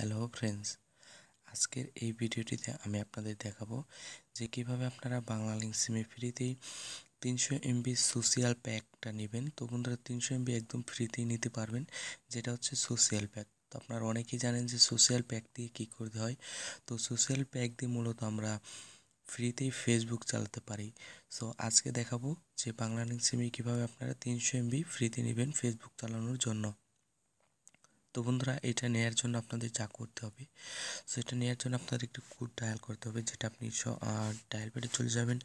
hello friends আজকের এই ভিডিওটিতে আমি আপনাদের দেখাবো যে কিভাবে আপনারা বাংলা লিঙ্ক সিমে ফ্রিতেই তিনশো এমবি সোশিয়াল প্যাকটা নেবেন তো বন্ধুরা তিনশো এমবি একদম ফ্রিতেই নিতে পারবেন যেটা হচ্ছে সোশিয়াল প্যাক তো আপনারা অনেকেই জানেন যে সোশ্যাল প্যাক দিয়ে কী করতে হয় তো সোশ্যাল প্যাক দিয়ে মূলত আমরা ফ্রিতেই ফেসবুক চালাতে পারি সো আজকে দেখাবো যে বাংলা লিঙ্ক সিমে কীভাবে আপনারা তিনশো এমবি ফ্রিতে নেবেন ফেসবুক চালানোর জন্য তো বন্ধুরা এটা নেওয়ার জন্য আপনাদের যা করতে হবে সো এটা নেওয়ার জন্য আপনাদের একটি কোড ডায়াল করতে হবে যেটা আপনি ডায়াল প্যাডে চলে যাবেন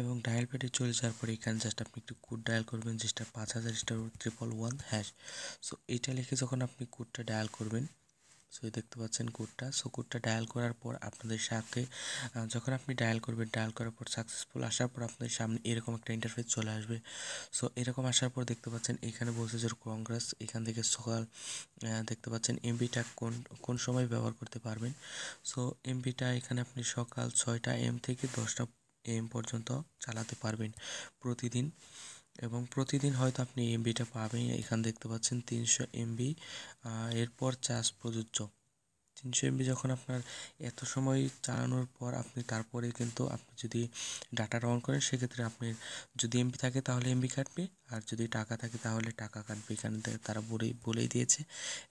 এবং ডায়াল প্যাডে চলে যাওয়ার পরে এখানে জাস্ট আপনি একটি কোড ডায়াল করবেন যেটা পাঁচ হাজার star triple one hash so এটা লিখে যখন আপনি কোডটা ডায়াল করবেন সো দেখতে পাচ্ছেন কোডটা সো কোডটা ডায়াল করার পর আপনাদের সাথে যখন আপনি ডায়াল করবেন ডায়াল করার পর সাকসেসফুল আসার পর আপনাদের সামনে এরকম একটা ইন্টারফেস চলে আসবে সো এরকম আসার পর দেখতে পাচ্ছেন এখানে বলছে যে কংগ্রেস এখান থেকে সকাল দেখতে পাচ্ছেন এমবিটা কোন কোন সময় ব্যবহার করতে পারবেন সো এমবিটা এখানে আপনি সকাল ছয়টা এম থেকে দশটা এম পর্যন্ত চালাতে পারবেন প্রতিদিন এবং প্রতিদিন হয়তো আপনি এমবিটা পাবেন এখানে দেখতে পাচ্ছেন তিনশো এমবি এরপর চার্জ প্রযোজ্য তিনশো এমবি যখন আপনার এত সময় চালানোর পর আপনি তারপরে কিন্তু আপনি যদি ডাটা অন করেন সেক্ষেত্রে আপনি যদি এমবি থাকে তাহলে এমবি কাটবে আর যদি টাকা থাকে তাহলে টাকা কাটবে এখানে তারা বলেই বলেই দিয়েছে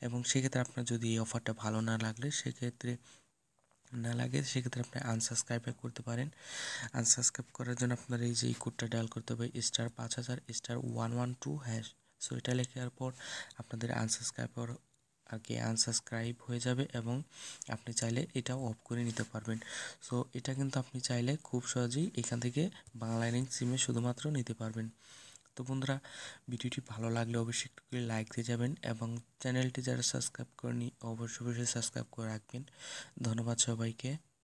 এবং সেক্ষেত্রে আপনার যদি এই অফারটা ভালো না লাগলে সেক্ষেত্রে না লাগে সেক্ষেত্রে আপনি আনসাবস্ক্রাইব করতে পারেন আনসাবস্ক্রাইব করার জন্য আপনার এই যে কোডটা ডায়াল করতে হবে স্টার পাঁচ হাজার star one one two hash so এটা লেখার পর আপনাদের আনসাবস্ক্রাইব আগে আনসাবস্ক্রাইব হয়ে যাবে এবং আপনি চাইলে এটা অফ করে নিতে পারবেন সো এটা কিন্তু আপনি চাইলে খুব সহজেই এখান থেকে বাংলা লিঙ্ক সিমে শুধুমাত্র নিতে পারবেন তো বন্ধুরা ভিডিওটি ভালো লাগলে অবশ্যই একটু লাইক দিয়ে যাবেন এবং চ্যানেলটি যারা সাবস্ক্রাইব করেনি অবশ্যই অবশ্যই সাবস্ক্রাইব করে রাখবেন ধন্যবাদ সবাইকে